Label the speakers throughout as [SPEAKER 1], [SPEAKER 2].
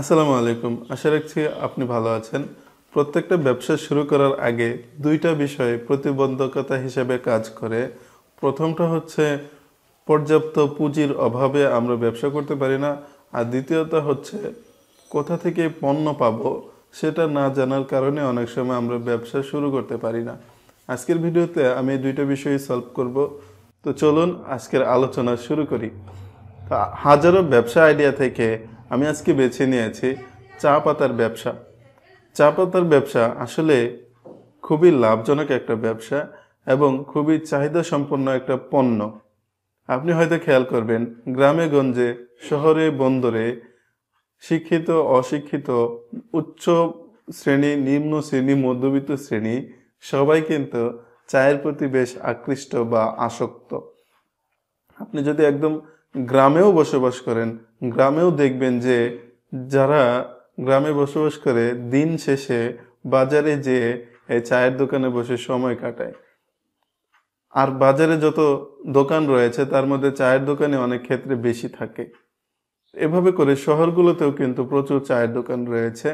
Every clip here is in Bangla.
[SPEAKER 1] আসসালামু আলাইকুম আশা রাখছি আপনি ভালো আছেন প্রত্যেকটা ব্যবসা শুরু করার আগে দুইটা বিষয় প্রতিবন্ধকতা হিসেবে কাজ করে প্রথমটা হচ্ছে পর্যাপ্ত পুঁজির অভাবে আমরা ব্যবসা করতে পারি না আর দ্বিতীয়টা হচ্ছে কোথা থেকে পণ্য পাবো সেটা না জানার কারণে অনেক সময় আমরা ব্যবসা শুরু করতে পারি না আজকের ভিডিওতে আমি দুইটা বিষয় সলভ করব তো চলুন আজকের আলোচনা শুরু করি হাজারো ব্যবসা আইডিয়া থেকে আমি আজকে বেছে নিয়েছি চা পাতার ব্যবসা চা পাতার ব্যবসা আসলে খুবই লাভজনক একটা ব্যবসা এবং খুবই চাহিদা সম্পন্ন একটা পণ্য আপনি হয়তো খেয়াল করবেন গ্রামে গঞ্জে শহরে বন্দরে শিক্ষিত অশিক্ষিত উচ্চ শ্রেণী নিম্ন শ্রেণী মধ্যবিত্ত শ্রেণী সবাই কিন্তু চায়ের প্রতি বেশ আকৃষ্ট বা আসক্ত আপনি যদি একদম গ্রামেও বসবাস করেন গ্রামেও দেখবেন যে যারা গ্রামে বসবাস করে দিন শেষে বাজারে যেয়ে এই চায়ের দোকানে বসে সময় কাটায় আর বাজারে যত দোকান রয়েছে তার মধ্যে চায়ের দোকানে অনেক ক্ষেত্রে বেশি থাকে এভাবে করে শহরগুলোতেও কিন্তু প্রচুর চায়ের দোকান রয়েছে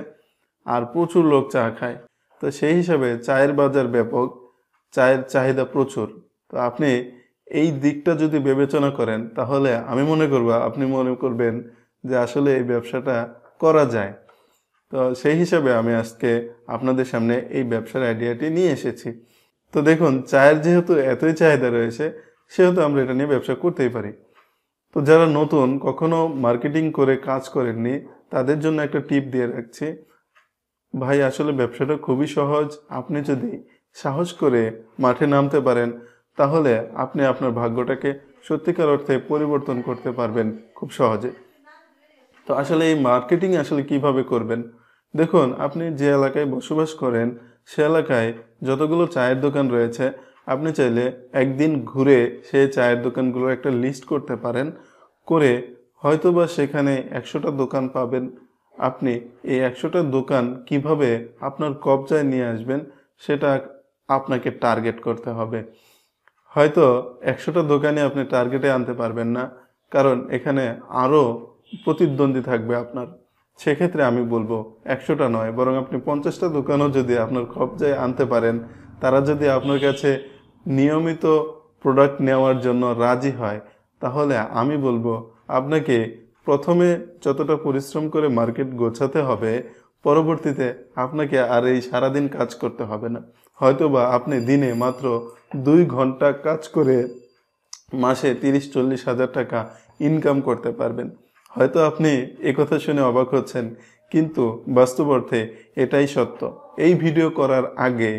[SPEAKER 1] আর প্রচুর লোক চা খায় তো সেই হিসাবে চায়ের বাজার ব্যাপক চায়ের চাহিদা প্রচুর তো আপনি এই দিকটা যদি বিবেচনা করেন তাহলে আমি মনে করব আপনি মনে করবেন যে আসলে এই ব্যবসাটা করা যায় তো সেই হিসাবে আমি আজকে আপনাদের সামনে এই ব্যবসার আইডিয়াটি নিয়ে এসেছি তো দেখুন চায়ের যেহেতু এতই চাহিদা রয়েছে সেহেতু আমরা এটা নিয়ে ব্যবসা করতেই পারি তো যারা নতুন কখনো মার্কেটিং করে কাজ করেননি তাদের জন্য একটা টিপ দিয়ে রাখছি ভাই আসলে ব্যবসাটা খুবই সহজ আপনি যদি সাহস করে মাঠে নামতে পারেন তাহলে আপনি আপনার ভাগ্যটাকে সত্যিকার অর্থে পরিবর্তন করতে পারবেন খুব সহজে তো আসলে এই মার্কেটিং আসলে কিভাবে করবেন দেখুন আপনি যে এলাকায় বসবাস করেন সে এলাকায় যতগুলো চায়ের দোকান রয়েছে আপনি চাইলে একদিন ঘুরে সেই চায়ের দোকানগুলো একটা লিস্ট করতে পারেন করে হয়তোবা সেখানে একশোটা দোকান পাবেন আপনি এই একশোটা দোকান কিভাবে আপনার কবজায় নিয়ে আসবেন সেটা আপনাকে টার্গেট করতে হবে হয়তো একশোটা দোকানে আপনি টার্গেটে আনতে পারবেন না কারণ এখানে আরও প্রতিদ্বন্দ্বী থাকবে আপনার সেক্ষেত্রে আমি বলবো একশোটা নয় বরং আপনি পঞ্চাশটা দোকানও যদি আপনার কবজায় আনতে পারেন তারা যদি আপনার কাছে নিয়মিত প্রোডাক্ট নেওয়ার জন্য রাজি হয় তাহলে আমি বলবো আপনাকে প্রথমে যতটা পরিশ্রম করে মার্কেট গোছাতে হবে পরবর্তীতে আপনাকে আর এই সারাদিন কাজ করতে হবে না হয়তোবা আপনি দিনে মাত্র দুই ঘন্টা কাজ করে মাসে তিরিশ চল্লিশ হাজার টাকা ইনকাম করতে পারবেন হয়তো আপনি কথা শুনে অবাক হচ্ছেন কিন্তু বাস্তব অর্থে এটাই সত্য এই ভিডিও করার আগে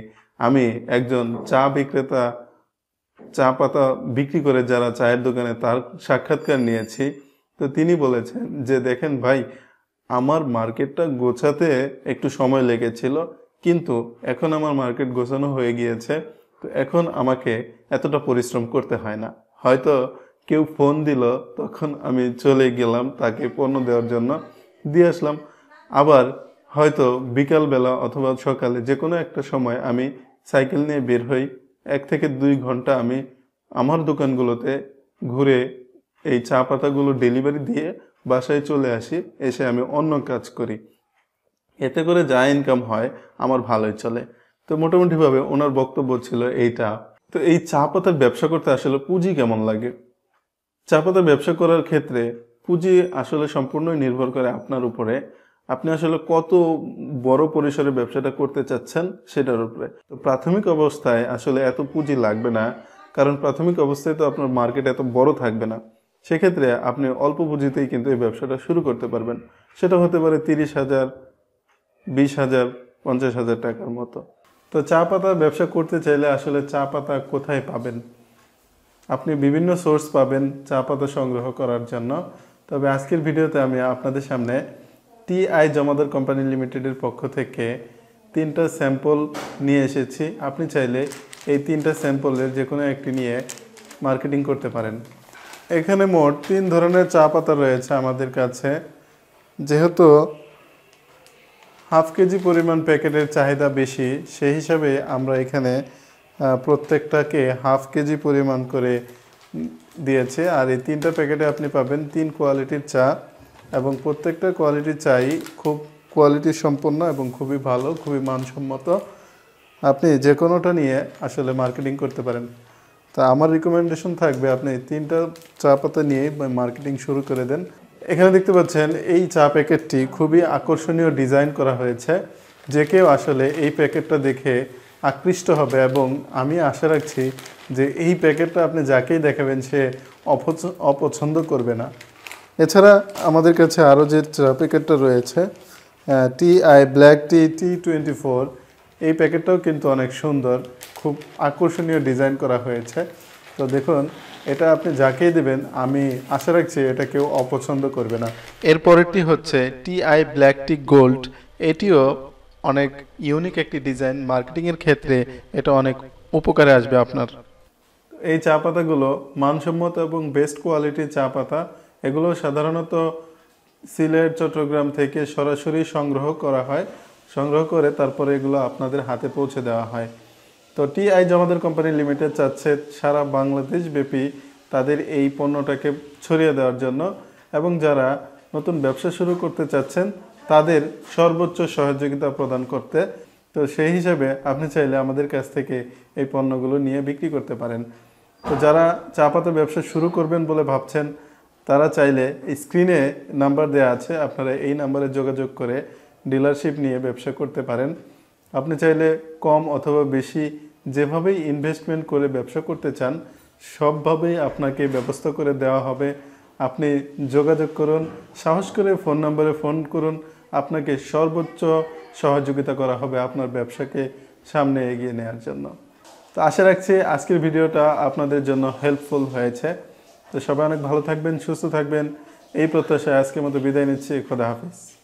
[SPEAKER 1] আমি একজন চা বিক্রেতা চা পাতা বিক্রি করে যারা চায়ের দোকানে তার সাক্ষাৎকার নিয়েছি তো তিনি বলেছেন যে দেখেন ভাই আমার মার্কেটটা গোছাতে একটু সময় লেগেছিল কিন্তু এখন আমার মার্কেট গোছানো হয়ে গিয়েছে তো এখন আমাকে এতটা পরিশ্রম করতে হয় না হয়তো কেউ ফোন দিল তখন আমি চলে গেলাম তাকে পণ্য দেওয়ার জন্য দিয়ে আসলাম আবার হয়তো বিকালবেলা অথবা সকালে যে কোনো একটা সময় আমি সাইকেল নিয়ে বের হই এক থেকে দুই ঘন্টা আমি আমার দোকানগুলোতে ঘুরে এই চা পাতাগুলো ডেলিভারি দিয়ে বাসায় চলে আসি এসে আমি অন্য কাজ করি এতে করে যা ইনকাম হয় আমার ভালোই চলে তো মোটামুটিভাবে ওনার বক্তব্য ছিল এইটা তো এই চা পাতার ব্যবসা করতে আসলে পুঁজি কেমন লাগে চা পাতার ব্যবসা করার ক্ষেত্রে পুঁজি আসলে সম্পূর্ণই নির্ভর করে আপনার উপরে আপনি আসলে কত বড় পরিসরে ব্যবসাটা করতে চাচ্ছেন সেটার উপরে তো প্রাথমিক অবস্থায় আসলে এত পুঁজি লাগবে না কারণ প্রাথমিক অবস্থায় তো আপনার মার্কেট এত বড় থাকবে না সেক্ষেত্রে আপনি অল্প পুঁজিতেই কিন্তু এই ব্যবসাটা শুরু করতে পারবেন সেটা হতে পারে তিরিশ হাজার বিশ হাজার পঞ্চাশ হাজার টাকার মতো তো চা পাতার ব্যবসা করতে চাইলে আসলে চা পাতা কোথায় পাবেন আপনি বিভিন্ন সোর্স পাবেন চা পাতা সংগ্রহ করার জন্য তবে আজকের ভিডিওতে আমি আপনাদের সামনে টিআই জমাদার কোম্পানি লিমিটেডের পক্ষ থেকে তিনটা স্যাম্পল নিয়ে এসেছি আপনি চাইলে এই তিনটা স্যাম্পলের যে কোনো একটি নিয়ে মার্কেটিং করতে পারেন এখানে মোট তিন ধরনের চা পাতা রয়েছে আমাদের কাছে যেহেতু হাফ কেজি পরিমাণ প্যাকেটের চাহিদা বেশি সেই হিসাবে আমরা এখানে প্রত্যেকটাকে হাফ কেজি পরিমাণ করে দিয়েছে আর এই তিনটা প্যাকেটে আপনি পাবেন তিন কোয়ালিটির চা এবং প্রত্যেকটা কোয়ালিটির চাই খুব কোয়ালিটি সম্পন্ন এবং খুবই ভালো খুবই মানসম্মত আপনি যে কোনোটা নিয়ে আসলে মার্কেটিং করতে পারেন তা আমার রিকমেন্ডেশন থাকবে আপনি তিনটা চা পাতা নিয়ে মার্কেটিং শুরু করে দেন এখানে দেখতে পাচ্ছেন এই চা প্যাকেটটি খুবই আকর্ষণীয় ডিজাইন করা হয়েছে যে কেউ আসলে এই প্যাকেটটা দেখে আকৃষ্ট হবে এবং আমি আশা রাখছি যে এই প্যাকেটটা আপনি যাকেই দেখাবেন সে অপছন্দ করবে না এছাড়া আমাদের কাছে আরও যে চা প্যাকেটটা রয়েছে T I black tea T twenty four এই প্যাকেটটাও কিন্তু অনেক সুন্দর খুব আকর্ষণীয় ডিজাইন করা হয়েছে তো দেখুন এটা আপনি যাকেই দেবেন আমি আশা রাখছি এটা কেউ অপছন্দ করবে না এরপরেরটি হচ্ছে টিআই ব্ল্যাক টি গোল্ড এটিও অনেক ইউনিক একটি ডিজাইন মার্কেটিংয়ের ক্ষেত্রে এটা অনেক উপকারে আসবে আপনার এই চা পাতাগুলো মানসম্মত এবং বেস্ট কোয়ালিটির চা পাতা এগুলো সাধারণত সিলেট চট্টগ্রাম থেকে সরাসরি সংগ্রহ করা হয় সংগ্রহ করে তারপরে এগুলো আপনাদের হাতে পৌঁছে দেওয়া হয় তো টিআই জমাদার কোম্পানি লিমিটেড চাচ্ছে সারা বাংলাদেশ ব্যাপী তাদের এই পণ্যটাকে ছড়িয়ে দেওয়ার জন্য এবং যারা নতুন ব্যবসা শুরু করতে চাচ্ছেন তাদের সর্বোচ্চ সহযোগিতা প্রদান করতে তো সেই হিসাবে আপনি চাইলে আমাদের কাছ থেকে এই পণ্যগুলো নিয়ে বিক্রি করতে পারেন তো যারা চা পাতা ব্যবসা শুরু করবেন বলে ভাবছেন তারা চাইলে স্ক্রিনে নাম্বার দেওয়া আছে আপনারা এই নাম্বারে যোগাযোগ করে ডিলারশিপ নিয়ে ব্যবসা করতে পারেন আপনি চাইলে কম অথবা বেশি যেভাবেই ইনভেস্টমেন্ট করে ব্যবসা করতে চান সবভাবেই আপনাকে ব্যবস্থা করে দেওয়া হবে আপনি যোগাযোগ করুন সাহস করে ফোন নম্বরে ফোন করুন আপনাকে সর্বোচ্চ সহযোগিতা করা হবে আপনার ব্যবসাকে সামনে এগিয়ে নেওয়ার জন্য তো আশা রাখছি আজকের ভিডিওটা আপনাদের জন্য হেল্পফুল হয়েছে তো সবাই অনেক ভালো থাকবেন সুস্থ থাকবেন এই প্রত্যাশায় আজকের মতো বিদায় নিচ্ছি খোদা হাফিজ